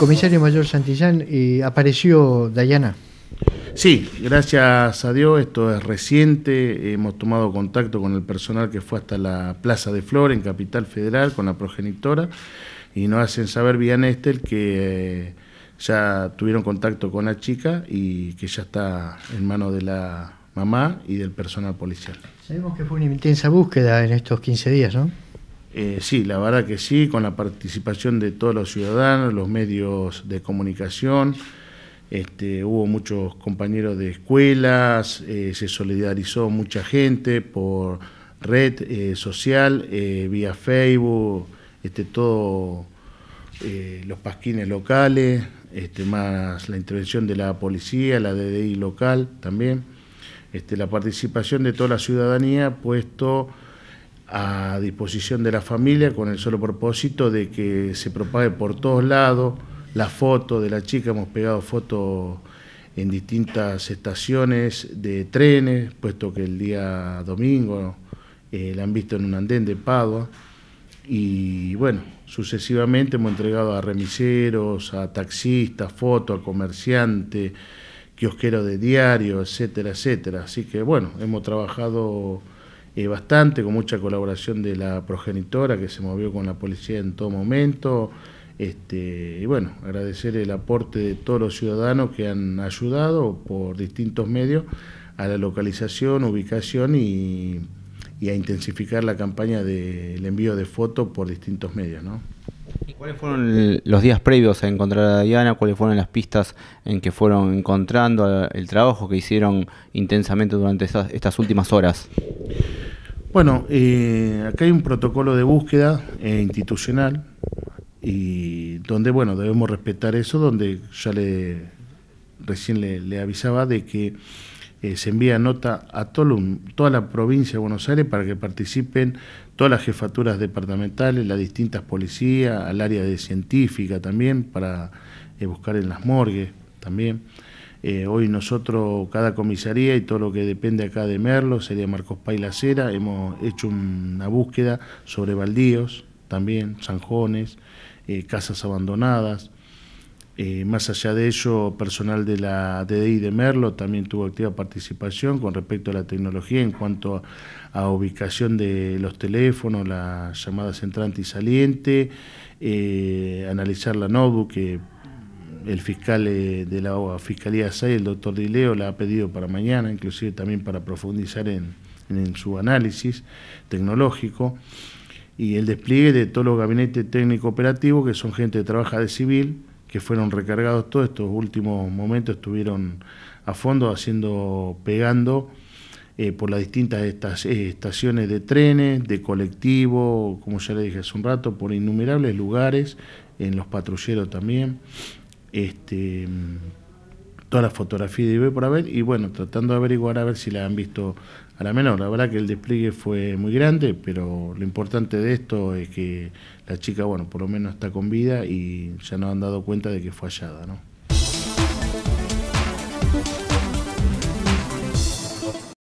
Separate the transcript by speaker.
Speaker 1: Comisario Mayor Santillán, apareció Dayana. Sí, gracias a Dios, esto es reciente, hemos tomado contacto con el personal que fue hasta la Plaza de Flor en Capital Federal con la progenitora y nos hacen saber vía Néstor que eh, ya tuvieron contacto con la chica y que ya está en manos de la mamá y del personal policial. Sabemos que fue una intensa búsqueda en estos 15 días, ¿no? Eh, sí, la verdad que sí, con la participación de todos los ciudadanos, los medios de comunicación. Este, hubo muchos compañeros de escuelas, eh, se solidarizó mucha gente por red eh, social, vía Facebook, este, todos los pasquines locales, este, más la intervención de la policía, la DDI local también, la participación de toda la ciudadanía, puesto a disposición de la familia con el solo propósito de que se propague por todos lados la foto de la chica, hemos pegado fotos en distintas estaciones de trenes, puesto que el día domingo eh, la han visto en un andén de Padua, y bueno, sucesivamente hemos entregado a remiseros, a taxistas, fotos, a comerciantes, kiosqueros de diario, etcétera, etcétera. Así que bueno, hemos trabajado eh, bastante, con mucha colaboración de la progenitora que se movió con la policía en todo momento. Este, y bueno, agradecer el aporte de todos los ciudadanos que han ayudado por distintos medios a la localización, ubicación y, a intensificar la campaña del envío de fotos por distintos medios cuáles fueron los días previos a encontrar a Diana? ¿Cuáles fueron las pistas en que fueron encontrando eh, el trabajo que hicieron intensamente durante estas, últimas horas? Bueno, eh, acá hay un protocolo de búsqueda eh, institucional y donde, bueno, debemos respetar eso, donde ya le recién le avisaba de que eh, se envía nota a toda la provincia de Buenos Aires para que participen todas las jefaturas departamentales, las distintas policías, al área de científica también, para eh, buscar en las morgues también. Eh, hoy nosotros, cada comisaría y todo lo que depende acá de Merlo, sería Marcos Cera, hemos hecho una búsqueda sobre baldíos también, zanjones, casas abandonadas, más allá de ello, personal de la DDI de Merlo también tuvo activa participación con respecto a la tecnología en cuanto a, ubicación de los teléfonos, las llamadas entrante y saliente, eh, analizar la notebook que el fiscal eh, de la Fiscalía 6, el doctor Dileo, la ha pedido para mañana, inclusive también para profundizar en, su análisis tecnológico y el despliegue de todos los gabinetes técnico operativos que son gente de trabaja de civil que fueron recargados todos estos últimos momentos, estuvieron a fondo haciendo, pegando eh, por las distintas estas, eh, estaciones de trenes, de colectivo, como ya le dije hace un rato, por innumerables lugares, en los patrulleros también. Este, toda las fotografía de Ibe por haber y bueno, tratando de averiguar a ver si la han visto a la menor. La verdad que el despliegue fue muy grande, pero lo importante de esto es que la chica, bueno, por lo menos está con vida y ya no han dado cuenta de que fue hallada, ¿no?